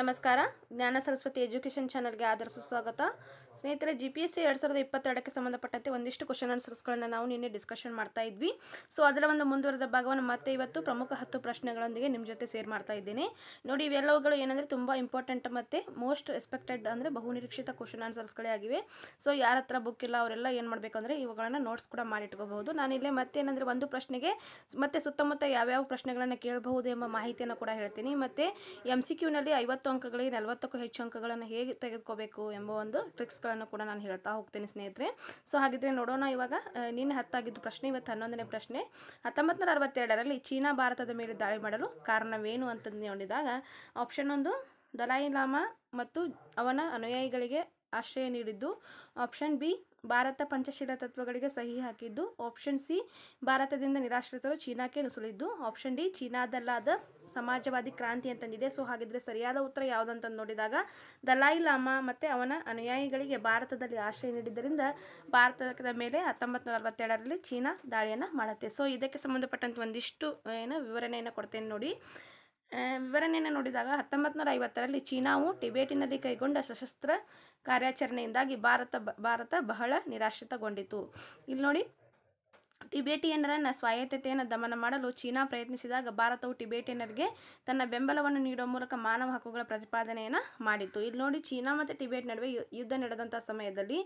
ನಮಸ್ಕಾರ ಜ್ಞಾನ ಸರಸ್ವತಿ ಎಜುಕೇಷನ್ ಚಾನಲ್ಗೆ ಆಧಾರ ಸುಸ್ವಾಗತ ಸ್ನೇಹಿತರೆ ಜಿ ಪಿ ಎಸ್ ಸಿ ಎರಡು ಸಾವಿರದ ಇಪ್ಪತ್ತೆರಡಕ್ಕೆ ಸಂಬಂಧಪಟ್ಟಂತೆ ಒಂದಿಷ್ಟು ಕ್ವಶನ್ ಆನ್ಸರ್ಸ್ಗಳನ್ನು ನಾವು ನಿನ್ನೆ ಡಿಸ್ಕಷನ್ ಮಾಡ್ತಾ ಇದ್ವಿ ಸೊ ಅದರ ಒಂದು ಮುಂದುವರೆದ ಭಾಗವನ್ನು ಮತ್ತೆ ಇವತ್ತು ಪ್ರಮುಖ ಹತ್ತು ಪ್ರಶ್ನೆಗಳೊಂದಿಗೆ ನಿಮ್ಮ ಜೊತೆ ಸೇರ್ ಮಾಡ್ತಾ ಇದ್ದೀನಿ ನೋಡಿ ಇವೆಲ್ಲವುಗಳು ಏನಂದರೆ ತುಂಬ ಇಂಪಾರ್ಟೆಂಟ್ ಮತ್ತು ಮೋಸ್ಟ್ ರೆಸ್ಪೆಕ್ಟೆಡ್ ಅಂದರೆ ಬಹುನಿರೀಕ್ಷಿತ ಕ್ವಶನ್ ಆನ್ಸರ್ಸ್ಗಳೇ ಆಗಿವೆ ಸೊ ಯಾರ ಹತ್ರ ಬುಕ್ ಇಲ್ಲ ಅವರೆಲ್ಲ ಏನು ಮಾಡಬೇಕು ಅಂದರೆ ಇವುಗಳನ್ನು ನೋಟ್ಸ್ ಕೂಡ ಮಾಡಿಟ್ಕೋಬಹುದು ಮತ್ತೆ ಏನಂದರೆ ಒಂದು ಪ್ರಶ್ನೆಗೆ ಮತ್ತೆ ಸುತ್ತಮುತ್ತ ಯಾವ್ಯಾವ ಪ್ರಶ್ನೆಗಳನ್ನು ಕೇಳಬಹುದು ಎಂಬ ಮಾಹಿತಿಯನ್ನು ಕೂಡ ಹೇಳ್ತೀನಿ ಮತ್ತು ಎಮ್ ಸಿ ಅಲ್ಲಿ ಐವತ್ತು ಅಂಕಗಳಿಗೆ ನಲವತ್ತಕ್ಕೂ ಹೆಚ್ಚು ಅಂಕಗಳನ್ನು ಹೇಗೆ ತೆಗೆದುಕೋಬೇಕು ಎಂಬ ಒಂದು ಟ್ರಿಕ್ಸ್ಗಳನ್ನು ಕೂಡ ನಾನು ಹೇಳ್ತಾ ಹೋಗ್ತೀನಿ ಸ್ನೇಹಿತರೆ ಸೊ ಹಾಗಿದ್ರೆ ನೋಡೋಣ ಇವಾಗ ನಿನ್ನೆ ಹತ್ತಾಗಿದ್ದು ಪ್ರಶ್ನೆ ಇವತ್ತು ಹನ್ನೊಂದನೇ ಪ್ರಶ್ನೆ ಹತ್ತೊಂಬತ್ತು ನೂರ ಅರವತ್ತೆರಡರಲ್ಲಿ ಚೀನಾ ಭಾರತದ ಮೇಲೆ ದಾಳಿ ಮಾಡಲು ಕಾರಣವೇನು ಅಂತ ನೋಡಿದಾಗ ಆಪ್ಷನ್ ಒಂದು ದಲಾಯಿ ಲಾಮಾ ಮತ್ತು ಅವನ ಅನುಯಾಯಿಗಳಿಗೆ ಆಶ್ರಯ ನೀಡಿದ್ದು ಆಪ್ಷನ್ ಬಿ ಭಾರತ ಪಂಚಶೀಲ ತತ್ವಗಳಿಗೆ ಸಹಿ ಹಾಕಿದ್ದು ಆಪ್ಷನ್ ಸಿ ಭಾರತದಿಂದ ನಿರಾಶ್ರಿತರು ಚೀನಾಕ್ಕೆ ನುಸುಳಿದ್ದು ಆಪ್ಷನ್ ಡಿ ಚೀನಾದಲ್ಲಾದ ಸಮಾಜವಾದಿ ಕ್ರಾಂತಿ ಅಂತಂದಿದೆ ಸೊ ಹಾಗಿದ್ರೆ ಸರಿಯಾದ ಉತ್ತರ ಯಾವುದಂತ ನೋಡಿದಾಗ ದಲಾಯಿ ಲಾಮಾ ಮತ್ತು ಅವನ ಅನುಯಾಯಿಗಳಿಗೆ ಭಾರತದಲ್ಲಿ ಆಶ್ರಯ ನೀಡಿದ್ದರಿಂದ ಭಾರತದ ಮೇಲೆ ಹತ್ತೊಂಬತ್ತು ನೂರ ಚೀನಾ ದಾಳಿಯನ್ನು ಮಾಡುತ್ತೆ ಸೊ ಇದಕ್ಕೆ ಸಂಬಂಧಪಟ್ಟಂತ ಒಂದಿಷ್ಟು ಏನು ವಿವರಣೆಯನ್ನು ಕೊಡ್ತೇನೆ ನೋಡಿ ವಿವರಣೆಯನ್ನು ನೋಡಿದಾಗ ಹತ್ತೊಂಬತ್ತು ನೂರ ಐವತ್ತರಲ್ಲಿ ಚೀನಾವು ಟಿಬೇಟಿನಲ್ಲಿ ಕೈಗೊಂಡ ಸಶಸ್ತ್ರ ಕಾರ್ಯಾಚರಣೆಯಿಂದಾಗಿ ಭಾರತ ಭಾರತ ಬಹಳ ನಿರಾಶ್ರಿತಗೊಂಡಿತು ಇಲ್ಲಿ ನೋಡಿ ಟಿಬೇಟಿಯನ್ನರನ್ನು ಸ್ವಾಯತ್ತತೆಯನ್ನು ದಮನ ಮಾಡಲು ಚೀನಾ ಪ್ರಯತ್ನಿಸಿದಾಗ ಭಾರತವು ಟಿಬೇಟಿಯನ್ನರಿಗೆ ತನ್ನ ಬೆಂಬಲವನ್ನು ನೀಡುವ ಮೂಲಕ ಮಾನವ ಹಕ್ಕುಗಳ ಪ್ರತಿಪಾದನೆಯನ್ನು ಮಾಡಿತ್ತು ಇಲ್ಲಿ ನೋಡಿ ಚೀನಾ ಮತ್ತು ಟಿಬೇಟ್ ನಡುವೆ ಯುದ್ಧ ನಡೆದಂಥ ಸಮಯದಲ್ಲಿ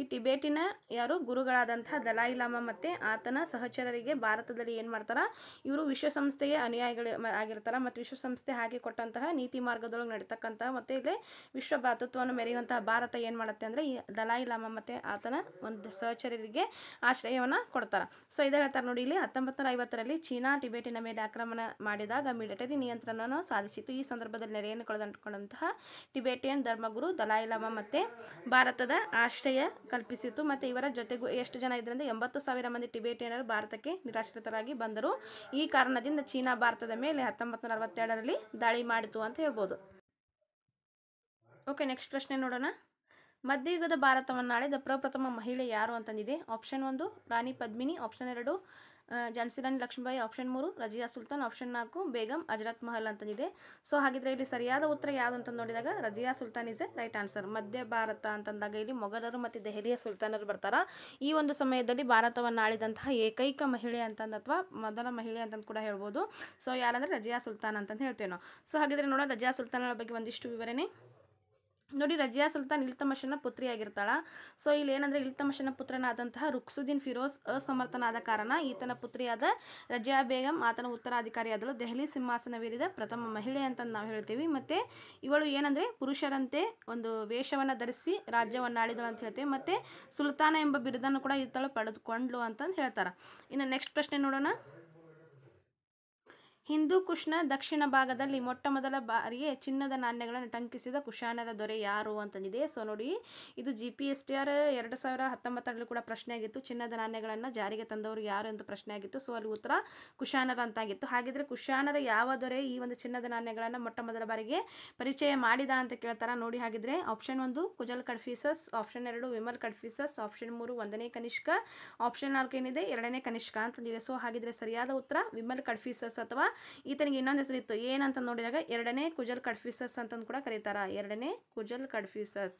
ಈ ಟಿಬೇಟಿನ ಯಾರು ಗುರುಗಳಾದಂತಹ ದಲಾಯಿ ಲಾಮ ಮತ್ತು ಆತನ ಸಹಚರರಿಗೆ ಭಾರತದಲ್ಲಿ ಏನು ಮಾಡ್ತಾರೆ ಇವರು ವಿಶ್ವಸಂಸ್ಥೆಯ ಅನುಯಾಯಿಗಳು ಆಗಿರ್ತಾರೆ ಮತ್ತು ವಿಶ್ವಸಂಸ್ಥೆ ಕೊಟ್ಟಂತಹ ನೀತಿ ಮಾರ್ಗದೊಳಗೆ ನಡೀತಕ್ಕಂತಹ ಮತ್ತು ಇಲ್ಲಿ ವಿಶ್ವ ಭಾತೃತ್ವವನ್ನು ಮೆರೆಯುವಂತಹ ಭಾರತ ಏನು ಮಾಡುತ್ತೆ ಅಂದರೆ ಈ ದಲಾಯಿ ಮತ್ತು ಆತನ ಒಂದು ಸಹಚರರಿಗೆ ಆಶ್ರಯವನ್ನು ಕೊಡ್ತಾರೆ ಸೊ ಇದೇ ಹೇಳ್ತಾರೆ ನೋಡಿ ಇಲ್ಲಿ ಹತ್ತೊಂಬತ್ತು ನೂರ ಐವತ್ತರಲ್ಲಿ ಚೀನಾ ಟಿಬೇಟಿನ ಮೇಲೆ ಆಕ್ರಮಣ ಮಾಡಿದಾಗ ಮಿಲಿಟರಿ ನಿಯಂತ್ರಣವನ್ನು ಸಾಧಿಸಿತು ಈ ಸಂದರ್ಭದಲ್ಲಿ ನೆರೆಯನ್ನು ಕಳೆದುಕೊಂಡಂತಹ ಟಿಬೇಟಿಯನ್ ಧರ್ಮಗುರು ದಲಾಯಿಲಾಮ ಮತ್ತು ಭಾರತದ ಆಶ್ರಯ ಕಲ್ಪಿಸಿತು ಮತ್ತು ಇವರ ಜೊತೆಗೂ ಎಷ್ಟು ಜನ ಇದರಿಂದ ಎಂಬತ್ತು ಸಾವಿರ ಮಂದಿ ಟಿಬೇಟಿಯನರು ಭಾರತಕ್ಕೆ ನಿರಾಶ್ರಿತರಾಗಿ ಬಂದರು ಈ ಕಾರಣದಿಂದ ಚೀನಾ ಭಾರತದ ಮೇಲೆ ಹತ್ತೊಂಬತ್ತು ನೂರ ಅರವತ್ತೆರಡರಲ್ಲಿ ದಾಳಿ ಮಾಡಿತು ಅಂತ ಹೇಳ್ಬೋದು ಓಕೆ ನೆಕ್ಸ್ಟ್ ಪ್ರಶ್ನೆ ನೋಡೋಣ ಮಧ್ಯಯುಗದ ಭಾರತವನ್ನು ಆಳಿದ ಪ್ರಪ್ರಥಮ ಮಹಿಳೆ ಯಾರು ಅಂತಂದಿದೆ ಆಪ್ಷನ್ ಒಂದು ರಾಣಿ ಪದ್ಮಿನಿ ಆಪ್ಷನ್ ಎರಡು ಜಾನ್ಸಿ ರಾಣಿ ಲಕ್ಷ್ಮೀಬಾಯಿ ಆಪ್ಷನ್ ಮೂರು ರಜಿಯಾ ಸುಲ್ತಾನ್ ಆಪ್ಷನ್ ನಾಲ್ಕು ಬೇಗಂ ಅಜರತ್ ಮಹಲ್ ಅಂತಂದಿದೆ ಸೊ ಹಾಗಿದ್ರೆ ಇಲ್ಲಿ ಸರಿಯಾದ ಉತ್ತರ ಯಾವುದು ಅಂತ ನೋಡಿದಾಗ Razia Sultan is a right answer ಮಧ್ಯ ಭಾರತ ಅಂತಂದಾಗ ಇಲ್ಲಿ ಮೊಘಲರು ಮತ್ತು ದೆಹಲಿಯ ಸುಲ್ತಾನರು ಬರ್ತಾರೆ ಈ ಒಂದು ಸಮಯದಲ್ಲಿ ಭಾರತವನ್ನು ಆಳಿದಂತಹ ಏಕೈಕ ಮಹಿಳೆ ಅಂತಂದು ಅಥವಾ ಮೊದಲ ಮಹಿಳೆ ಅಂತಂದು ಕೂಡ ಹೇಳ್ಬೋದು ಸೊ ಯಾರಂದರೆ ರಜಿಯಾ ಸುಲ್ತಾನ್ ಅಂತಂದು ಹೇಳ್ತೇವೆ ನಾವು ಸೊ ಹಾಗಿದ್ರೆ ನೋಡೋಣ ರಜಿಯಾ ಸುಲ್ತಾನರ ಬಗ್ಗೆ ಒಂದಿಷ್ಟು ವಿವರಣೆ ನೋಡಿ ರಜಿಯಾ ಸುಲ್ತಾನ್ ಇಲ್ತಮಷನ ಪುತ್ರಿಯಾಗಿರ್ತಾಳ ಸೊ ಇಲ್ಲಿ ಏನಂದ್ರೆ ಇಲ್ತಮಶನ ಪುತ್ರನಾದಂತಹ ರುಕ್ಸುದ್ದೀನ್ ಫಿರೋಸ್ ಅಸಮರ್ಥನಾದ ಕಾರಣ ಈತನ ಪುತ್ರಿಯಾದ ರಜಿಯಾ ಬೇಗಂ ಆತನ ಉತ್ತರಾಧಿಕಾರಿಯಾದಳು ದೆಹಲಿ ಸಿಂಹಾಸನವೇರಿದ ಪ್ರಥಮ ಮಹಿಳೆ ಅಂತ ನಾವು ಹೇಳ್ತೀವಿ ಮತ್ತು ಇವಳು ಏನಂದರೆ ಪುರುಷರಂತೆ ಒಂದು ವೇಷವನ್ನು ಧರಿಸಿ ರಾಜ್ಯವನ್ನು ಆಳಿದಳು ಅಂತ ಹೇಳ್ತೇವೆ ಮತ್ತು ಸುಲ್ತಾನ ಎಂಬ ಬಿರುದನ್ನು ಕೂಡ ಈತಳು ಪಡೆದುಕೊಂಡ್ಳು ಅಂತಂದು ಹೇಳ್ತಾರೆ ಇನ್ನು ನೆಕ್ಸ್ಟ್ ಪ್ರಶ್ನೆ ನೋಡೋಣ ಹಿಂದೂ ಕುಶ್ನ ದಕ್ಷಿಣ ಭಾಗದಲ್ಲಿ ಮೊಟ್ಟಮೊದಲ ಬಾರಿಗೆ ಚಿನ್ನದ ನಾಣ್ಯಗಳನ್ನು ಟಂಕಿಸಿದ ಕುಶಾನರ ದೊರೆ ಯಾರು ಅಂತಂದಿದೆ ಸೊ ನೋಡಿ ಇದು G P S T R ಎರಡು ಸಾವಿರ ಹತ್ತೊಂಬತ್ತರಲ್ಲಿ ಕೂಡ ಪ್ರಶ್ನೆ ಆಗಿತ್ತು ಚಿನ್ನದ ನಾಣ್ಯಗಳನ್ನು ಜಾರಿಗೆ ತಂದವರು ಯಾರು ಅಂತ ಪ್ರಶ್ನೆ ಆಗಿತ್ತು ಸೊ ಅಲ್ಲಿ ಉತ್ತರ ಕುಶಾನರ ಅಂತಾಗಿತ್ತು ಹಾಗಿದ್ರೆ ಕುಶಾನರ ಯಾವ ದೊರೆ ಈ ಒಂದು ಚಿನ್ನದ ನಾಣ್ಯಗಳನ್ನು ಮೊಟ್ಟ ಮೊದಲ ಬಾರಿಗೆ ಪರಿಚಯ ಮಾಡಿದ ಅಂತ ಕೇಳ್ತಾರ ನೋಡಿ ಹಾಗಿದ್ರೆ ಆಪ್ಷನ್ ಒಂದು ಕುಜಲ್ ಕಡ್ಫೀಸಸ್ ಆಪ್ಷನ್ ಎರಡು ವಿಮಲ್ ಕಡ್ಫೀಸಸ್ ಆಪ್ಷನ್ ಮೂರು ಒಂದನೇ ಕನಿಷ್ಕ ಆಪ್ಷನ್ ನಾಲ್ಕು ಏನಿದೆ ಎರಡನೇ ಕನಿಷ್ಕ ಅಂತಂದಿದೆ ಸೊ ಹಾಗಿದ್ರೆ ಸರಿಯಾದ ಉತ್ತರ ವಿಮಲ್ ಕಡ್ಫೀಸಸ್ ಅಥವಾ ಈತನಿಗೆ ಇನ್ನೊಂದು ಹೆಸರು ಇತ್ತು ಏನಂತ ನೋಡಿದಾಗ ಎರಡನೇ ಕುಜಲ್ ಕಡ್ಫಿಸಸ್ ಅಂತಂದು ಕೂಡ ಕರೀತಾರ ಎರಡನೇ ಕುಜಲ್ ಕಡ್ಫಿಸಸ್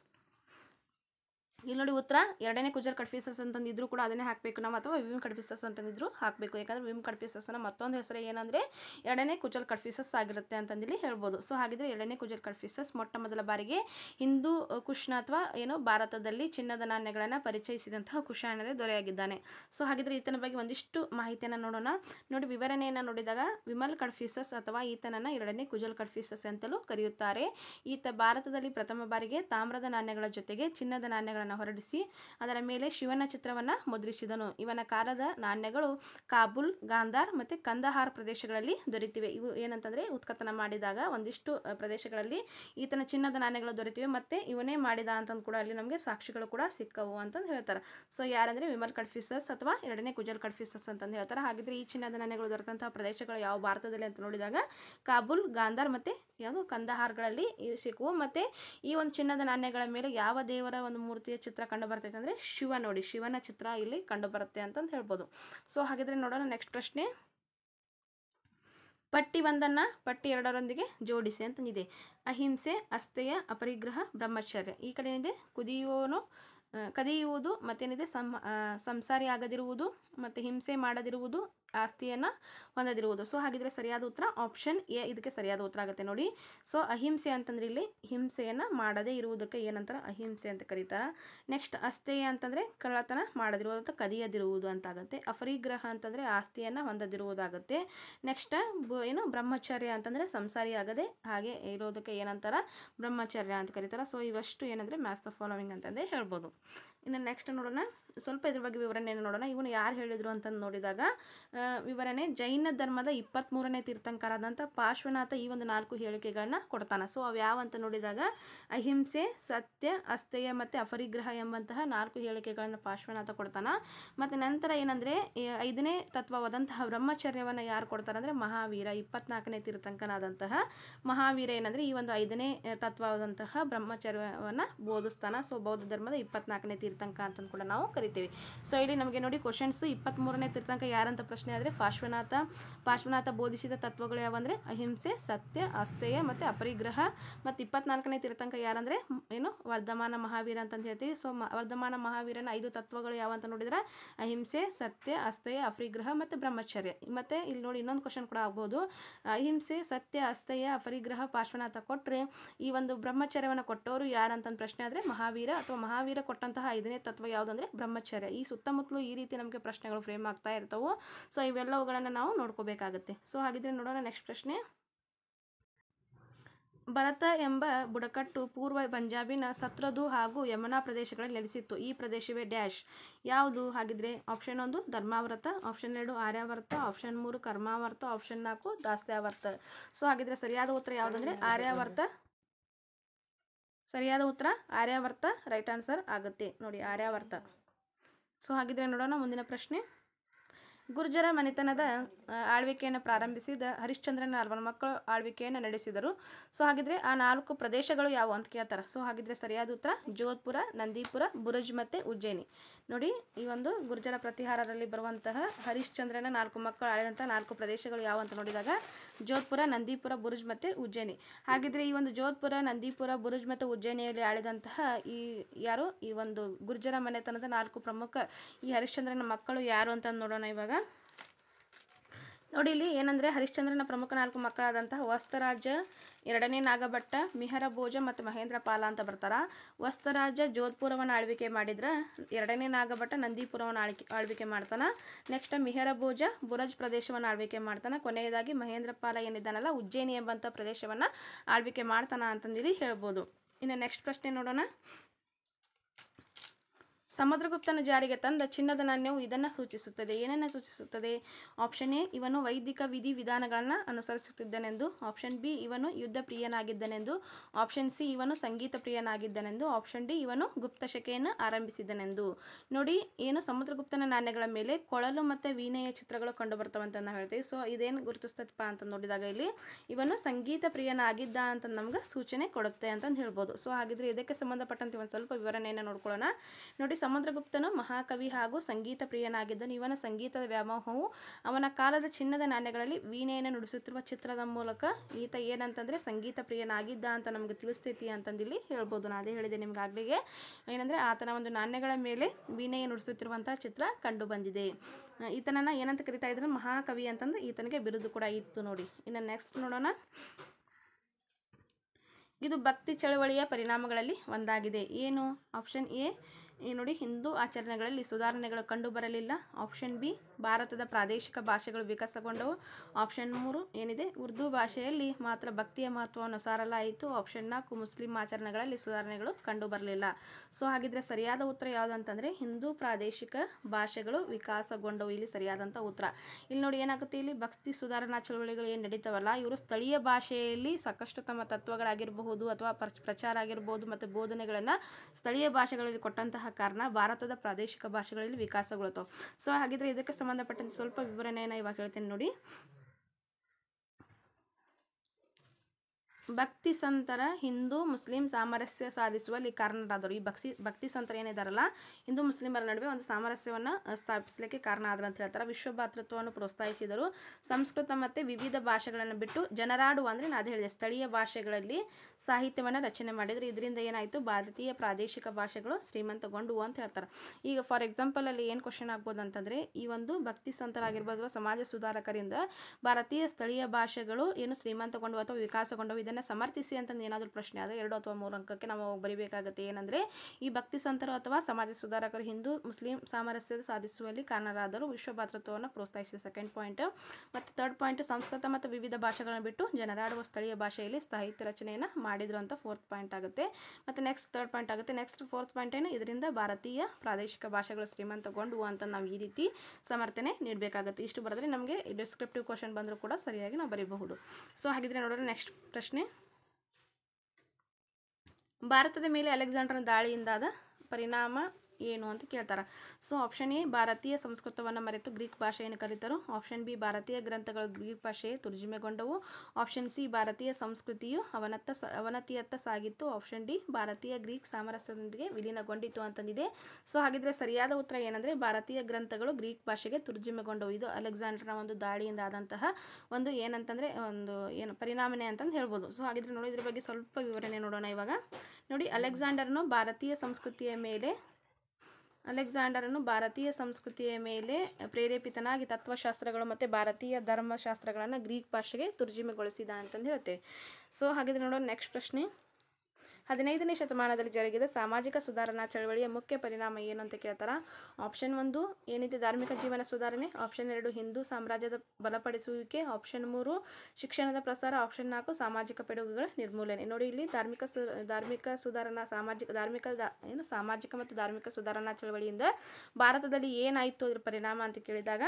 ಇಲ್ಲಿ ನೋಡಿ ಉತ್ತರ ಎರಡನೇ ಕುಜಲ್ ಕಟ್ಫೀಸಸ್ ಅಂತಂದಿದ್ರು ಕೂಡ ಅದನ್ನೇ ಹಾಕಬೇಕು ನಾವು ಅಥವಾ ವಿಮ್ ಕಡ್ಫಿಸಸ್ ಅಂತಂದಿದ್ರು ಹಾಕಬೇಕು ಯಾಕಂದರೆ ವಿಮ್ ಕಟ್ ಮತ್ತೊಂದು ಹೆಸರು ಏನಂದರೆ ಎರಡನೇ ಕುಜಲ್ ಕಟ್ಫೀಸಸ್ ಆಗಿರುತ್ತೆ ಅಂತಂದಿಲ್ಲಿ ಹೇಳ್ಬೋದು ಸೊ ಹಾಗಿದ್ರೆ ಎರಡನೇ ಕುಜಲ್ ಕಟ್ ಮೊಟ್ಟ ಮೊದಲ ಬಾರಿಗೆ ಹಿಂದೂ ಕುಶ್ನ ಅಥವಾ ಏನು ಭಾರತದಲ್ಲಿ ಚಿನ್ನದ ನಾಣ್ಯಗಳನ್ನು ಪರಿಚಯಿಸಿದಂತಹ ಕುಶಾಣರೇ ದೊರೆಯಾಗಿದ್ದಾನೆ ಸೊ ಹಾಗಿದ್ರೆ ಈತನ ಬಗ್ಗೆ ಒಂದಿಷ್ಟು ಮಾಹಿತಿಯನ್ನು ನೋಡೋಣ ನೋಡಿ ವಿವರಣೆಯನ್ನು ನೋಡಿದಾಗ ವಿಮಲ್ ಕಡ್ಫೀಸಸ್ ಅಥವಾ ಈತನನ್ನು ಎರಡನೇ ಕುಜಲ್ ಕಡ್ಫೀಸಸ್ ಅಂತಲೂ ಕರೆಯುತ್ತಾರೆ ಈತ ಭಾರತದಲ್ಲಿ ಪ್ರಥಮ ಬಾರಿಗೆ ತಾಮ್ರದ ನಾಣ್ಯಗಳ ಜೊತೆಗೆ ಚಿನ್ನದ ನಾಣ್ಯಗಳನ್ನು ಚಿತ್ರವನ್ನು ಹೊರಡಿಸಿ ಅದರ ಮೇಲೆ ಶಿವನ ಚಿತ್ರವನ್ನು ಮುದ್ರಿಸಿದನು ಇವನ ಕಾಲದ ನಾಣ್ಯಗಳು ಕಾಬುಲ್ ಗಾಂಧಾರ್ ಮತ್ತು ಕಂದಹಾರ್ ಪ್ರದೇಶಗಳಲ್ಲಿ ದೊರೆತಿವೆ ಇವು ಏನಂತಂದರೆ ಉತ್ಕಥನ ಮಾಡಿದಾಗ ಒಂದಿಷ್ಟು ಪ್ರದೇಶಗಳಲ್ಲಿ ಈತನ ಚಿನ್ನದ ನಾಣ್ಯಗಳು ದೊರೆತಿವೆ ಮತ್ತು ಇವನೇ ಮಾಡಿದ ಅಂತಂದು ಕೂಡ ಅಲ್ಲಿ ನಮಗೆ ಸಾಕ್ಷಿಗಳು ಕೂಡ ಸಿಕ್ಕವು ಅಂತಂದು ಹೇಳ್ತಾರೆ ಸೊ ಯಾರಂದರೆ ವಿಮಲ್ ಕಡ್ಫಿಸಸ್ ಅಥವಾ ಎರಡನೇ ಕುಜಲ್ ಕಡ್ಫಿಸಸ್ ಅಂತಂದು ಹೇಳ್ತಾರೆ ಹಾಗಿದ್ರೆ ಈ ಚಿನ್ನದ ನಾಣ್ಯಗಳು ದೊರೆತಂತಹ ಪ್ರದೇಶಗಳು ಯಾವ ಭಾರತದಲ್ಲಿ ಅಂತ ನೋಡಿದಾಗ ಕಾಬುಲ್ ಗಾಂಧಾರ್ ಮತ್ತು ಯಾವುದು ಕಂದಹಾರ್ಗಳಲ್ಲಿ ಸಿಕ್ಕುವು ಮತ್ತು ಈ ಒಂದು ಚಿನ್ನದ ನಾಣ್ಯಗಳ ಮೇಲೆ ಯಾವ ದೇವರ ಒಂದು ಮೂರ್ತಿಯ ಚಿತ್ರ ಕಂಡು ಬರ್ತೈತೆ ಅಂದರೆ ಶಿವ ನೋಡಿ ಶಿವನ ಚಿತ್ರ ಇಲ್ಲಿ ಕಂಡು ಬರುತ್ತೆ ಅಂತಂದು ಹೇಳ್ಬೋದು ಸೊ ಹಾಗಿದ್ರೆ ನೋಡೋಣ ನೆಕ್ಸ್ಟ್ ಪ್ರಶ್ನೆ ಪಟ್ಟಿ ಒಂದನ್ನು ಪಟ್ಟಿ ಎರಡರೊಂದಿಗೆ ಜೋಡಿಸಿ ಅಂತಂದಿದೆ ಅಹಿಂಸೆ ಅಸ್ಥೆಯ ಅಪರಿಗ್ರಹ ಬ್ರಹ್ಮಚರ್ಯ ಈ ಕಡೆ ಏನಿದೆ ಕುದಿಯುವನು ಕದಿಯುವುದು ಮತ್ತೇನಿದೆ ಸಂ ಸಂಸಾರಿ ಆಗದಿರುವುದು ಮತ್ತು ಹಿಂಸೆ ಮಾಡದಿರುವುದು ಆಸ್ತಿಯನ್ನು ಹೊಂದದಿರುವುದು ಸೊ ಹಾಗಿದ್ರೆ ಸರಿಯಾದ ಉತ್ತರ ಆಪ್ಷನ್ ಎ ಇದಕ್ಕೆ ಸರಿಯಾದ ಉತ್ತರ ಆಗುತ್ತೆ ನೋಡಿ ಸೊ ಅಹಿಂಸೆ ಅಂತಂದ್ರೆ ಇಲ್ಲಿ ಹಿಂಸೆಯನ್ನು ಮಾಡದೇ ಇರುವುದಕ್ಕೆ ಏನಂತಾರೆ ಅಹಿಂಸೆ ಅಂತ ಕರೀತಾರೆ ನೆಕ್ಸ್ಟ್ ಅಸ್ಥೇಯ ಅಂತಂದರೆ ಕಳ್ಳತನ ಮಾಡದಿರುವುದು ಅಂತ ಕದಿಯದಿರುವುದು ಅಂತಾಗುತ್ತೆ ಅಪರಿಗ್ರಹ ಅಂತಂದರೆ ಆಸ್ತಿಯನ್ನು ಹೊಂದದಿರುವುದಾಗುತ್ತೆ ನೆಕ್ಸ್ಟ್ ಏನು ಬ್ರಹ್ಮಚರ್ಯ ಅಂತಂದರೆ ಸಂಸಾರಿ ಆಗದೆ ಹಾಗೆ ಇರೋದಕ್ಕೆ ಏನಂತಾರೆ ಬ್ರಹ್ಮಚರ್ಯ ಅಂತ ಕರೀತಾರೆ ಸೊ ಇವಷ್ಟು ಏನಂದರೆ ಮ್ಯಾಥ್ಸ್ ದ ಫಾಲೋವಿಂಗ್ ಅಂತಂದೇ ಹೇಳ್ಬೋದು ಇನ್ನು ನೆಕ್ಸ್ಟ್ ನೋಡೋಣ ಸ್ವಲ್ಪ ಇದ್ರ ಬಗ್ಗೆ ವಿವರಣೆಯನ್ನು ನೋಡೋಣ ಇವನು ಯಾರು ಹೇಳಿದರು ಅಂತ ನೋಡಿದಾಗ ವಿವರಣೆ ಜೈನ ಧರ್ಮದ ಇಪ್ಪತ್ತ್ಮೂರನೇ ತೀರ್ಥಂಕರಾದಂಥ ಪಾರ್ಶ್ವನಾಥ ಈ ಒಂದು ನಾಲ್ಕು ಹೇಳಿಕೆಗಳನ್ನ ಕೊಡ್ತಾನೆ ಸೊ ಅವು ಯಾವ ಅಂತ ನೋಡಿದಾಗ ಅಹಿಂಸೆ ಸತ್ಯ ಅಸ್ಥೇಯ ಮತ್ತು ಅಪರಿಗ್ರಹ ಎಂಬಂತಹ ನಾಲ್ಕು ಹೇಳಿಕೆಗಳನ್ನು ಪಾರ್ಶ್ವನಾಥ ಕೊಡ್ತಾನೆ ಮತ್ತು ನಂತರ ಏನಂದರೆ ಐದನೇ ತತ್ವವಾದಂತಹ ಬ್ರಹ್ಮಚರ್ಯವನ್ನು ಯಾರು ಕೊಡ್ತಾರೆ ಮಹಾವೀರ ಇಪ್ಪತ್ನಾಲ್ಕನೇ ತೀರ್ಥಂಕನಾದಂತಹ ಮಹಾವೀರ ಏನಂದರೆ ಈ ಒಂದು ಐದನೇ ತತ್ವವಾದಂತಹ ಬ್ರಹ್ಮಚರ್ಯವನ್ನು ಬೋಧಿಸ್ತಾನ ಸೊ ಬೌದ್ಧ ಧರ್ಮದ ಇಪ್ಪತ್ನಾಲ್ಕನೇ ತೀರ್ಥಂಕ ಅಂತ ಕೂಡ ನಾವು ಕರಿ ಕರಿತೀವಿ ಸೊ ಇಲ್ಲಿ ನಮಗೆ ನೋಡಿ ಇಪ್ಪತ್ತ್ ಮೂರನೇ ತೀರ್ಥಾಂಕ ಯಾರಂತ ಪ್ರಶ್ನೆ ಆದರೆ ಪಾರ್ಶ್ವನಾಥ ಪಾರ್ಶ್ವನಾಥ ಬೋಧಿಸಿದ ತತ್ವಗಳು ಯಾವಂದರೆ ಅಹಿಂಸೆ ಸತ್ಯ ಅಸ್ಥೇಯ ಮತ್ತು ಅಪರಿಗ್ರಹ ಮತ್ತು ಇಪ್ಪತ್ನಾಲ್ಕನೇ ತೀರ್ಥಾಂಕ ಯಾರಂದ್ರೆ ಏನು ವರ್ಧಮಾನ ಮಹಾವೀರ ಅಂತ ಹೇಳ್ತೀವಿ ಸೊ ವರ್ಧಮಾನ ಮಹಾವೀರನ ಐದು ತತ್ವಗಳು ಯಾವಂತ ನೋಡಿದ್ರೆ ಅಹಿಂಸೆ ಸತ್ಯ ಅಸ್ಥೇಯ ಅಪರಿಗ್ರಹ ಮತ್ತು ಬ್ರಹ್ಮಚರ್ಯ ಮತ್ತು ಇಲ್ಲಿ ನೋಡಿ ಇನ್ನೊಂದು ಕ್ವಶನ್ ಕೂಡ ಆಗ್ಬೋದು ಅಹಿಂಸೆ ಸತ್ಯ ಅಸ್ಥೇಯ ಅಪರಿಗ್ರಹ ಪಾರ್ಶ್ವನಾಥ ಕೊಟ್ಟರೆ ಈ ಒಂದು ಬ್ರಹ್ಮಚರ್ಯವನ್ನು ಕೊಟ್ಟವರು ಯಾರಂತ ಪ್ರಶ್ನೆ ಆದರೆ ಮಹಾವೀರ ಅಥವಾ ಮಹಾವೀರ ಕೊಟ್ಟಂತಹ ಐದನೇ ತತ್ವ ಯಾವುದಂದರೆ ಬ್ರಹ್ಮ ಬ್ರಹ್ಮಚರ್ಯ ಈ ಸುತ್ತಮುತ್ತಲು ಈ ರೀತಿ ನಮಗೆ ಪ್ರಶ್ನೆಗಳು ಫ್ರೇಮ್ ಆಗ್ತಾ ಇರ್ತವೆ ಸೊ ಇವೆಲ್ಲವುಗಳನ್ನು ನಾವು ನೋಡ್ಕೋಬೇಕಾಗತ್ತೆ ಸೊ ಹಾಗಿದ್ರೆ ನೋಡೋಣ ನೆಕ್ಸ್ಟ್ ಪ್ರಶ್ನೆ ಭರತ ಎಂಬ ಬುಡಕಟ್ಟು ಪೂರ್ವ ಪಂಜಾಬಿನ ಸತ್ರದು ಹಾಗೂ ಯಮುನಾ ಪ್ರದೇಶಗಳಲ್ಲಿ ನೆಲೆಸಿತ್ತು ಈ ಪ್ರದೇಶವೇ ಡ್ಯಾಶ್ ಯಾವುದು ಹಾಗಿದ್ರೆ ಆಪ್ಷನ್ ಒಂದು ಧರ್ಮಾವರ್ತ ಆಪ್ಷನ್ ಎರಡು ಆರ್ಯಾವರ್ತ ಆಪ್ಷನ್ ಮೂರು ಕರ್ಮಾವರ್ತ ಆಪ್ಷನ್ ನಾಲ್ಕು ದಾಸ್ತ್ಯಾವರ್ತ ಸೊ ಹಾಗಿದ್ರೆ ಸರಿಯಾದ ಉತ್ತರ ಯಾವುದಂದ್ರೆ ಆರ್ಯಾವರ್ತ ಸರಿಯಾದ ಉತ್ತರ ಆರ್ಯಾವರ್ತ ರೈಟ್ ಆನ್ಸರ್ ಆಗುತ್ತೆ ನೋಡಿ ಆರ್ಯಾವರ್ತ ಸೊ ಹಾಗಿದ್ರೆ ನೋಡೋಣ ಮುಂದಿನ ಪ್ರಶ್ನೆ ಗುರ್ಜರ ಮನೆತನದ ಆಳ್ವಿಕೆಯನ್ನು ಪ್ರಾರಂಭಿಸಿದ ಹರಿಶ್ಚಂದ್ರನ ನಾಲ್ವರು ಮಕ್ಕಳು ಆಳ್ವಿಕೆಯನ್ನು ನಡೆಸಿದರು ಸೊ ಹಾಗಿದ್ರೆ ಆ ನಾಲ್ಕು ಪ್ರದೇಶಗಳು ಯಾವುವು ಅಂತ ಕೇಳ್ತಾರೆ ಸೊ ಹಾಗಿದ್ರೆ ಸರಿಯಾದ ಉತ್ತರ ಜೋಧ್ಪುರ ನಂದೀಪುರ ಬುರಜ್ ಮತ್ತೆ ಉಜ್ಜಯಿನಿ ನೋಡಿ ಈ ಒಂದು ಗುರ್ಜರ ಪ್ರತಿಹಾರರಲ್ಲಿ ಬರುವಂತಹ ಹರಿಶ್ಚಂದ್ರನ ನಾಲ್ಕು ಮಕ್ಕಳು ಆಳಿದಂಥ ನಾಲ್ಕು ಪ್ರದೇಶಗಳು ಯಾವು ಅಂತ ನೋಡಿದಾಗ ಜೋಧ್ಪುರ ನಂದೀಪುರ ಬುರುಜ್ ಮತ್ತು ಉಜ್ಜಯಿನಿ ಹಾಗಿದ್ರೆ ಈ ಒಂದು ಜೋಧ್ಪುರ ನಂದೀಪುರ ಬುರುಜ್ ಮತ್ತು ಉಜ್ಜಯಿನಿಯಲ್ಲಿ ಆಳಿದಂತಹ ಈ ಯಾರು ಈ ಒಂದು ಗುರ್ಜರ ಮನೆತನದ ನಾಲ್ಕು ಪ್ರಮುಖ ಈ ಹರಿಶ್ಚಂದ್ರನ ಮಕ್ಕಳು ಯಾರು ಅಂತ ನೋಡೋಣ ಇವಾಗ ನೋಡಿ ಇಲ್ಲಿ ಏನಂದರೆ ಹರಿಶ್ಚಂದ್ರನ ಪ್ರಮುಖ ನಾಲ್ಕು ಮಕ್ಕಳಾದಂತಹ ವಸ್ತರಾಜ ಎರಡನೇ ನಾಗಭಟ್ಟ ಮಿಹರ ಭೋಜ ಮತ್ತು ಮಹೇಂದ್ರ ಪಾಲ ಅಂತ ಬರ್ತಾರ ವಸ್ತರಾಜ ಜೋಧ್ಪುರವನ್ನು ಆಳ್ವಿಕೆ ಮಾಡಿದ್ರ ಎರಡನೇ ನಾಗಭಟ್ಟ ನಂದಿಪುರವನ್ನು ಆಳ್ಕೆ ಆಳ್ವಿಕೆ ಮಾಡ್ತಾನೆ ನೆಕ್ಸ್ಟ್ ಮಿಹರ ಭೋಜ ಬುರಜ್ ಪ್ರದೇಶವನ್ನು ಆಳ್ವಿಕೆ ಮಾಡ್ತಾನೆ ಕೊನೆಯದಾಗಿ ಮಹೇಂದ್ರ ಪಾಲ ಏನಿದ್ದಾನಲ್ಲ ಉಜ್ಜಯಿನಿ ಎಂಬಂಥ ಪ್ರದೇಶವನ್ನು ಆಳ್ವಿಕೆ ಮಾಡ್ತಾನ ಅಂತಂದಿರಿ ಹೇಳ್ಬೋದು ಇನ್ನು ನೆಕ್ಸ್ಟ್ ಪ್ರಶ್ನೆ ನೋಡೋಣ ಸಮುದ್ರಗುಪ್ತನ ಜಾರಿಗೆ ತಂದ ಚಿನ್ನದ ನಾಣ್ಯವು ಇದನ್ನು ಸೂಚಿಸುತ್ತದೆ ಏನನ್ನು ಸೂಚಿಸುತ್ತದೆ ಆಪ್ಷನ್ ಎ ಇವನು ವೈದಿಕ ವಿಧಿ ವಿಧಾನಗಳನ್ನು ಅನುಸರಿಸುತ್ತಿದ್ದನೆಂದು ಆಪ್ಷನ್ ಬಿ ಇವನು ಯುದ್ಧ ಪ್ರಿಯನಾಗಿದ್ದನೆಂದು ಆಪ್ಷನ್ ಸಿ ಇವನು ಸಂಗೀತ ಪ್ರಿಯನಾಗಿದ್ದನೆಂದು ಆಪ್ಷನ್ ಡಿ ಇವನು ಗುಪ್ತಶಕೆಯನ್ನು ಆರಂಭಿಸಿದ್ದನೆಂದು ನೋಡಿ ಏನು ಸಮುದ್ರಗುಪ್ತನ ನಾಣ್ಯಗಳ ಮೇಲೆ ಕೊಳಲು ಮತ್ತು ವೀಣೆಯ ಚಿತ್ರಗಳು ಕಂಡು ಬರ್ತವಂತ ನಾವು ಹೇಳ್ತೀವಿ ಸೊ ಇದೇನು ಗುರುತಿಸ್ತಪ್ಪ ಅಂತ ನೋಡಿದಾಗ ಇಲ್ಲಿ ಇವನು ಸಂಗೀತ ಪ್ರಿಯನಾಗಿದ್ದ ಅಂತ ನಮ್ಗೆ ಸೂಚನೆ ಕೊಡುತ್ತೆ ಅಂತಂದು ಹೇಳ್ಬೋದು ಸೊ ಹಾಗಿದ್ರೆ ಇದಕ್ಕೆ ಸಂಬಂಧಪಟ್ಟಂತೆ ಒಂದು ಸ್ವಲ್ಪ ವಿವರಣೆಯನ್ನು ನೋಡ್ಕೊಳ್ಳೋಣ ನೋಡಿ ಸಮುದ್ರಗುಪ್ತನು ಮಹಾಕವಿ ಹಾಗೂ ಸಂಗೀತ ಪ್ರಿಯನಾಗಿದ್ದನು ಇವನ ಸಂಗೀತದ ವ್ಯಾಮೋಹವು ಅವನ ಕಾಲದ ಚಿನ್ನದ ನಾಣ್ಯಗಳಲ್ಲಿ ವೀಣೆಯನ್ನು ನುಡಿಸುತ್ತಿರುವ ಚಿತ್ರದ ಮೂಲಕ ಈತ ಏನಂತಂದ್ರೆ ಸಂಗೀತ ಪ್ರಿಯನಾಗಿದ್ದ ಅಂತ ನಮಗೆ ತಿಳಿಸ್ತೈತಿ ಇಲ್ಲಿ ಹೇಳ್ಬೋದು ನಾನು ಅದೇ ಹೇಳಿದೆ ನಿಮ್ಗೆ ಆಗ್ಲಿಗೆ ಏನಂದ್ರೆ ಆತನ ಒಂದು ನಾಣ್ಯಗಳ ಮೇಲೆ ವೀಣೆಯ ನುಡಿಸುತ್ತಿರುವಂತಹ ಚಿತ್ರ ಕಂಡು ಬಂದಿದೆ ಈತನನ್ನ ಏನಂತ ಕರಿತಾ ಇದ್ರು ಮಹಾಕವಿ ಅಂತಂದು ಈತನಿಗೆ ಬಿರುದು ಕೂಡ ಇತ್ತು ನೋಡಿ ಇನ್ನು ನೆಕ್ಸ್ಟ್ ನೋಡೋಣ ಇದು ಭಕ್ತಿ ಚಳವಳಿಯ ಪರಿಣಾಮಗಳಲ್ಲಿ ಒಂದಾಗಿದೆ ಏನು ಆಪ್ಷನ್ ಎ ಈ ನೋಡಿ ಹಿಂದೂ ಆಚರಣೆಗಳಲ್ಲಿ ಸುಧಾರಣೆಗಳು ಕಂಡು ಬರಲಿಲ್ಲ ಆಪ್ಷನ್ ಬಿ ಭಾರತದ ಪ್ರಾದೇಶಿಕ ಭಾಷೆಗಳು ವಿಕಾಸಗೊಂಡವು ಆಪ್ಷನ್ ಮೂರು ಏನಿದೆ ಉರ್ದು ಭಾಷೆಯಲ್ಲಿ ಮಾತ್ರ ಭಕ್ತಿಯ ಮಹತ್ವವನ್ನು ಸಾರಲಾಯಿತು ಆಪ್ಷನ್ ನಾಲ್ಕು ಮುಸ್ಲಿಂ ಆಚರಣೆಗಳಲ್ಲಿ ಸುಧಾರಣೆಗಳು ಕಂಡು ಬರಲಿಲ್ಲ ಸೊ ಹಾಗಿದ್ರೆ ಸರಿಯಾದ ಉತ್ತರ ಯಾವುದಂತಂದರೆ ಹಿಂದೂ ಪ್ರಾದೇಶಿಕ ಭಾಷೆಗಳು ವಿಕಾಸಗೊಂಡವು ಇಲ್ಲಿ ಸರಿಯಾದಂಥ ಉತ್ತರ ಇಲ್ಲಿ ನೋಡಿ ಏನಾಗುತ್ತೆ ಇಲ್ಲಿ ಭಕ್ತಿ ಸುಧಾರಣಾ ಚಳವಳಿಗಳು ಏನು ನಡೀತಾವಲ್ಲ ಇವರು ಸ್ಥಳೀಯ ಭಾಷೆಯಲ್ಲಿ ಸಾಕಷ್ಟು ತಮ್ಮ ತತ್ವಗಳಾಗಿರಬಹುದು ಅಥವಾ ಪ್ರಚಾರ ಆಗಿರಬಹುದು ಮತ್ತು ಬೋಧನೆಗಳನ್ನು ಸ್ಥಳೀಯ ಭಾಷೆಗಳಲ್ಲಿ ಕೊಟ್ಟಂತಹ ಕಾರಣ ಭಾರತದ ಪ್ರಾದೇಶಿಕ ಭಾಷೆಗಳಲ್ಲಿ ವಿಕಾಸಗೊಳ್ತಾವೆ ಸೊ ಹಾಗಿದ್ರೆ ಇದಕ್ಕೆ ಸಂಬಂಧಪಟ್ಟಂತೆ ಸ್ವಲ್ಪ ವಿವರಣೆಯನ್ನು ಇವಾಗ ಹೇಳ್ತೇನೆ ನೋಡಿ ಭಕ್ತಿ ಸಂತರ ಹಿಂದೂ ಮುಸ್ಲಿಂ ಸಾಮರಸ್ಯ ಸಾಧಿಸುವಲ್ಲಿ ಕಾರಣರಾದರು ಈ ಭಕ್ತಿ ಭಕ್ತಿ ಸಂತರ ಏನಿದಾರಲ್ಲ ಹಿಂದೂ ಮುಸ್ಲಿಮರ ನಡುವೆ ಒಂದು ಸಾಮರಸ್ಯವನ್ನು ಸ್ಥಾಪಿಸಲಿಕ್ಕೆ ಕಾರಣ ಆದರು ಅಂತ ಹೇಳ್ತಾರೆ ವಿಶ್ವ ಭಾತೃತ್ವವನ್ನು ಪ್ರೋತ್ಸಾಹಿಸಿದರು ಸಂಸ್ಕೃತ ಮತ್ತು ವಿವಿಧ ಭಾಷೆಗಳನ್ನು ಬಿಟ್ಟು ಜನರಾಡುವ ಅಂದರೆ ನಾನು ಹೇಳಿದೆ ಸ್ಥಳೀಯ ಭಾಷೆಗಳಲ್ಲಿ ಸಾಹಿತ್ಯವನ್ನು ರಚನೆ ಮಾಡಿದರು ಇದರಿಂದ ಏನಾಯಿತು ಭಾರತೀಯ ಪ್ರಾದೇಶಿಕ ಭಾಷೆಗಳು ಶ್ರೀಮಂತಗೊಂಡವು ಅಂತ ಹೇಳ್ತಾರೆ ಈಗ ಫಾರ್ ಎಕ್ಸಾಂಪಲ್ ಅಲ್ಲಿ ಏನು ಕ್ವಶನ್ ಆಗ್ಬೋದು ಅಂತಂದರೆ ಈ ಒಂದು ಭಕ್ತಿ ಸಂತರಾಗಿರ್ಬೋದು ಸಮಾಜ ಸುಧಾರಕರಿಂದ ಭಾರತೀಯ ಸ್ಥಳೀಯ ಭಾಷೆಗಳು ಏನು ಶ್ರೀಮಂತಗೊಂಡು ಅಥವಾ ವಿಕಾಸಗೊಂಡು ಇದನ್ನು ಸಮರ್ಥಿಸಿ ಅಂತಂದು ಏನಾದರೂ ಪ್ರಶ್ನೆ ಆದರೆ ಎರಡು ಅಥವಾ ಮೂರು ಅಂಕಕ್ಕೆ ನಾವು ಬರಿಬೇಕಾಗುತ್ತೆ ಏನಂದರೆ ಈ ಭಕ್ತಿ ಸಂತರು ಅಥವಾ ಸಮಾಜ ಸುಧಾರಕರು ಹಿಂದೂ ಮುಸ್ಲಿಂ ಸಾಮರಸ್ಯ ಸಾಧಿಸುವಲ್ಲಿ ಕಾರಣರಾದರು ವಿಶ್ವ ಭಾತೃತ್ವವನ್ನು ಪ್ರೋತ್ಸಾಹಿಸಿದ ಸೆಕೆಂಡ್ ಪಾಯಿಂಟ್ ಮತ್ತು ತರ್ಡ್ ಪಾಯಿಂಟ್ ಸಂಸ್ಕೃತ ಮತ್ತು ವಿವಿಧ ಭಾಷೆಗಳನ್ನು ಬಿಟ್ಟು ಜನರಾಡುವ ಸ್ಥಳೀಯ ಭಾಷೆಯಲ್ಲಿ ಸಾಹಿತ್ಯ ರಚನೆಯನ್ನು ಮಾಡಿದ್ರು ಅಂತ ಫೋರ್ತ್ ಪಾಯಿಂಟ್ ಆಗುತ್ತೆ ಮತ್ತು ನೆಕ್ಸ್ಟ್ ತರ್ಡ್ ಪಾಯಿಂಟ್ ಆಗುತ್ತೆ ನೆಕ್ಸ್ಟ್ ಫೋರ್ತ್ ಪಾಯಿಂಟ್ ಏನು ಇದರಿಂದ ಭಾರತೀಯ ಪ್ರಾದೇಶಿಕ ಭಾಷೆಗಳು ಶ್ರೀಮಂತಗೊಂಡು ಅಂತ ನಾವು ಈ ರೀತಿ ಸಮರ್ಥನೆ ನೀಡಬೇಕಾಗುತ್ತೆ ಇಷ್ಟು ಬರೆದ್ರೆ ನಮಗೆ ಡಿಸ್ಕ್ರಿಪ್ಟಿವ್ ಕ್ವಶನ್ ಬಂದರೂ ಕೂಡ ಸರಿಯಾಗಿ ನಾವು ಬರೀಬಹುದು ಸೊ ಹಾಗಿದ್ರೆ ನೋಡೋಣ ನೆಕ್ಸ್ಟ್ ಪ್ರಶ್ನೆ ಭಾರತದ ಮೇಲೆ ಅಲೆಕ್ಸಾಂಡ್ರನ ದಾಳಿಯಿಂದಾದ ಪರಿಣಾಮ ಏನು ಅಂತ ಕೇಳ್ತಾರೆ ಸೊ ಆಪ್ಷನ್ ಎ ಭಾರತೀಯ ಸಂಸ್ಕೃತವನ್ನು ಮರೆತು ಗ್ರೀಕ್ ಭಾಷೆಯನ್ನು ಕರೀತರು ಆಪ್ಷನ್ ಬಿ ಭಾರತೀಯ ಗ್ರಂಥಗಳು ಗ್ರೀಕ್ ಭಾಷೆಯೇ ತುರ್ಜಿಮೆಗೊಂಡವು ಆಪ್ಷನ್ ಸಿ ಭಾರತೀಯ ಸಂಸ್ಕೃತಿಯು ಅವನತ್ತ ಅವನತಿಯತ್ತ ಸಾಗಿತ್ತು ಆಪ್ಷನ್ ಡಿ ಭಾರತೀಯ ಗ್ರೀಕ್ ಸಾಮರಸ್ಯದೊಂದಿಗೆ ವಿಲೀನಗೊಂಡಿತು ಅಂತಂದಿದೆ ಸೊ ಹಾಗಿದ್ರೆ ಸರಿಯಾದ ಉತ್ತರ ಏನಂದರೆ ಭಾರತೀಯ ಗ್ರಂಥಗಳು ಗ್ರೀಕ್ ಭಾಷೆಗೆ ತುರ್ಜಿಮೆಗೊಂಡವು ಇದು ಅಲೆಕ್ಸಾಂಡರ್ನ ಒಂದು ದಾಳಿಯಿಂದ ಆದಂತಹ ಒಂದು ಏನಂತಂದರೆ ಒಂದು ಏನು ಪರಿಣಾಮನೆ ಅಂತಂದು ಹೇಳ್ಬೋದು ಸೊ ಹಾಗಿದ್ರೆ ನೋಡಿ ಇದ್ರ ಬಗ್ಗೆ ಸ್ವಲ್ಪ ವಿವರಣೆ ನೋಡೋಣ ಇವಾಗ ನೋಡಿ ಅಲೆಕ್ಸಾಂಡರ್ನು ಭಾರತೀಯ ಸಂಸ್ಕೃತಿಯ ಮೇಲೆ ಅಲೆಕ್ಸಾಂಡರನ್ನು ಭಾರತೀಯ ಸಂಸ್ಕೃತಿಯ ಮೇಲೆ ಪ್ರೇರೇಪಿತನಾಗಿ ತತ್ವಶಾಸ್ತ್ರಗಳು ಮತ್ತು ಭಾರತೀಯ ಧರ್ಮಶಾಸ್ತ್ರಗಳನ್ನು ಗ್ರೀಕ್ ಭಾಷೆಗೆ ತುರ್ಜಿಮೆಗೊಳಿಸಿದ ಅಂತಂದು ಹೇಳ್ತೇವೆ ಸೊ ಹಾಗಿದ್ರೆ ನೋಡೋಣ ನೆಕ್ಸ್ಟ್ ಪ್ರಶ್ನೆ ಹದಿನೈದನೇ ಶತಮಾನದಲ್ಲಿ ಜರುಗಿದ ಸಾಮಾಜಿಕ ಸುಧಾರಣಾ ಚಳವಳಿಯ ಮುಖ್ಯ ಪರಿಣಾಮ ಏನು ಅಂತ ಕೇಳ್ತಾರ ಆಪ್ಷನ್ ಒಂದು ಏನಿದೆ ಧಾರ್ಮಿಕ ಜೀವನ ಸುಧಾರಣೆ ಆಪ್ಷನ್ ಎರಡು ಹಿಂದೂ ಸಾಮ್ರಾಜ್ಯದ ಬಲಪಡಿಸುವಿಕೆ ಆಪ್ಷನ್ ಮೂರು ಶಿಕ್ಷಣದ ಪ್ರಸಾರ ಆಪ್ಷನ್ ನಾಲ್ಕು ಸಾಮಾಜಿಕ ಪಿಡುಗುಗಳ ನಿರ್ಮೂಲನೆ ನೋಡಿ ಇಲ್ಲಿ ಧಾರ್ಮಿಕ ಸು ಧಾರ್ಮಿಕ ಸುಧಾರಣಾ ಸಾಮಾಜಿಕ ಧಾರ್ಮಿಕ ಏನು ಸಾಮಾಜಿಕ ಮತ್ತು ಧಾರ್ಮಿಕ ಸುಧಾರಣಾ ಚಳವಳಿಯಿಂದ ಭಾರತದಲ್ಲಿ ಏನಾಯಿತು ಅದರ ಪರಿಣಾಮ ಅಂತ ಕೇಳಿದಾಗ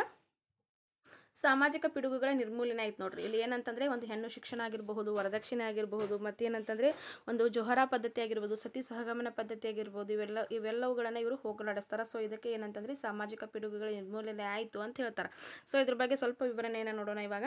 ಸಾಮಾಜಿಕ ಪಿಡುಗುಗಳ ನಿರ್ಮೂಲನೆ ಆಯ್ತು ನೋಡ್ರಿ ಇಲ್ಲಿ ಏನಂತಂದ್ರೆ ಒಂದು ಹೆಣ್ಣು ಶಿಕ್ಷಣ ಆಗಿರಬಹುದು ವರದಕ್ಷಿಣೆ ಆಗಿರಬಹುದು ಮತ್ತೇನಂತಂದ್ರೆ ಒಂದು ಜೊಹರ ಪದ್ಧತಿ ಆಗಿರ್ಬೋದು ಸತಿ ಸಹಗಮನ ಪದ್ಧತಿ ಆಗಿರ್ಬೋದು ಇವೆಲ್ಲ ಇವೆಲ್ಲವುಗಳನ್ನ ಇವರು ಹೋಗಲಾಡಿಸ್ತಾರೆ ಸೊ ಇದಕ್ಕೆ ಏನಂತಂದರೆ ಸಾಮಾಜಿಕ ಪಿಡುಗುಗಳ ನಿರ್ಮೂಲನೆ ಆಯಿತು ಅಂತ ಹೇಳ್ತಾರೆ ಸೊ ಇದ್ರ ಬಗ್ಗೆ ಸ್ವಲ್ಪ ವಿವರಣೆಯನ್ನು ನೋಡೋಣ ಇವಾಗ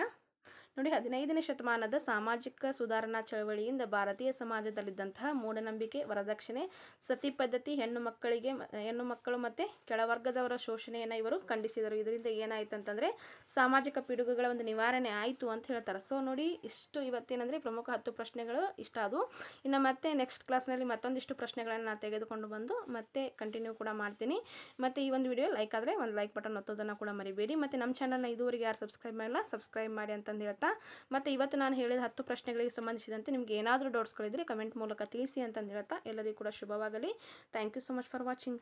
ನೋಡಿ ಹದಿನೈದನೇ ಶತಮಾನದ ಸಾಮಾಜಿಕ ಸುಧಾರಣಾ ಚಳವಳಿಯಿಂದ ಭಾರತೀಯ ಸಮಾಜದಲ್ಲಿದ್ದಂತಹ ಮೂಢನಂಬಿಕೆ ವರದಕ್ಷಿಣೆ ಸತಿ ಪದ್ಧತಿ ಹೆಣ್ಣು ಮಕ್ಕಳಿಗೆ ಹೆಣ್ಣು ಮಕ್ಕಳು ಮತ್ತು ಕೆಳವರ್ಗದವರ ಶೋಷಣೆಯನ್ನು ಇವರು ಖಂಡಿಸಿದರು ಇದರಿಂದ ಏನಾಯಿತು ಅಂತಂದರೆ ಸಾಮಾಜಿಕ ಪಿಡುಗುಗಳ ಒಂದು ನಿವಾರಣೆ ಆಯಿತು ಅಂತ ಹೇಳ್ತಾರೆ ಸೊ ನೋಡಿ ಇಷ್ಟು ಇವತ್ತೇನೆಂದರೆ ಪ್ರಮುಖ ಹತ್ತು ಪ್ರಶ್ನೆಗಳು ಇಷ್ಟ ಅದು ಇನ್ನು ಮತ್ತೆ ನೆಕ್ಸ್ಟ್ ಕ್ಲಾಸ್ನಲ್ಲಿ ಮತ್ತೊಂದಿಷ್ಟು ಪ್ರಶ್ನೆಗಳನ್ನು ನಾನು ತೆಗೆದುಕೊಂಡು ಬಂದು ಮತ್ತೆ ಕಂಟಿನ್ಯೂ ಕೂಡ ಮಾಡ್ತೀನಿ ಮತ್ತು ಈ ಒಂದು ವಿಡಿಯೋ ಲೈಕ್ ಆದರೆ ಒಂದು ಲೈಕ್ ಬಟನ್ ಒತ್ತೋದನ್ನು ಕೂಡ ಮರಿಬೇಡಿ ಮತ್ತು ನಮ್ಮ ಚಾನಲ್ನ ಇದುವರೆಗೆ ಯಾರು ಸಬ್ಸ್ಕ್ರೈಬ್ ಮಾಡಿಲ್ಲ ಸಬ್ಸ್ಕ್ರೈಬ್ ಮಾಡಿ ಅಂತಂದು ಹೇಳ್ತಾ ಆಗುತ್ತಾ ಮತ್ತು ಇವತ್ತು ನಾನು ಹೇಳಿದ ಹತ್ತು ಪ್ರಶ್ನೆಗಳಿಗೆ ಸಂಬಂಧಿಸಿದಂತೆ ನಿಮ್ಗೆ ಏನಾದರೂ ಡೌಟ್ಸ್ಗಳಿದ್ರೆ ಕಮೆಂಟ್ ಮೂಲಕ ತಿಳಿಸಿ ಅಂತಂದು ಹೇಳ್ತಾ ಎಲ್ಲರಿಗೂ ಕೂಡ ಶುಭವಾಗಲಿ thank you so much for watching